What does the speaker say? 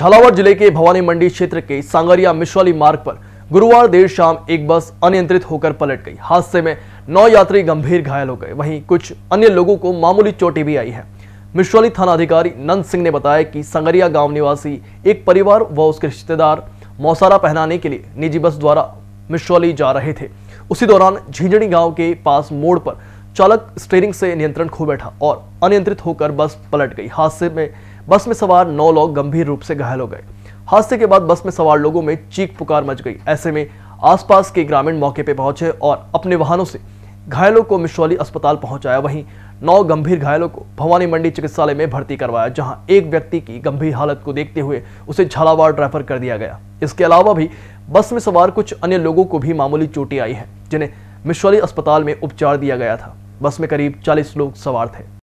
झालावाड़ जिले के भवानी मंडी क्षेत्र के सांगरिया मिश्वाली मार्ग पर गुरुवार देर शाम एक बस अनियंत्रित होकर पलट गई हादसे में नौ यात्री गंभीर घायल हो गए वहीं कुछ अन्य लोगों को मामूली चोटें भी आई है मिश्वाली थाना अधिकारी नंद सिंह ने बताया कि संगरिया गांव निवासी एक परिवार व उसके रिश्तेदार मौसारा पहनाने के लिए निजी बस द्वारा मिश्वाली जा रहे थे उसी दौरान झींझड़ी गांव के पास मोड़ पर चालक स्टेरिंग से नियंत्रण खो बैठा और अनियंत्रित होकर बस पलट गई हादसे में बस में सवार नौ लोग गंभीर रूप से घायल हो गए हादसे के बाद बस में सवार लोगों में चीख पुकार मच गई ऐसे में आसपास के ग्रामीण मौके पर पहुंचे और अपने वाहनों से घायलों को मिश्रौली अस्पताल पहुंचाया वहीं नौ गंभीर घायलों को भवानी मंडी चिकित्सालय में भर्ती करवाया जहां एक व्यक्ति की गंभीर हालत को देखते हुए उसे झालावाड़ रेफर कर दिया गया इसके अलावा भी बस में सवार कुछ अन्य लोगों को भी मामूली चोटें आई हैं जिन्हें मिश्रौली अस्पताल में उपचार दिया गया था बस में करीब चालीस लोग सवार थे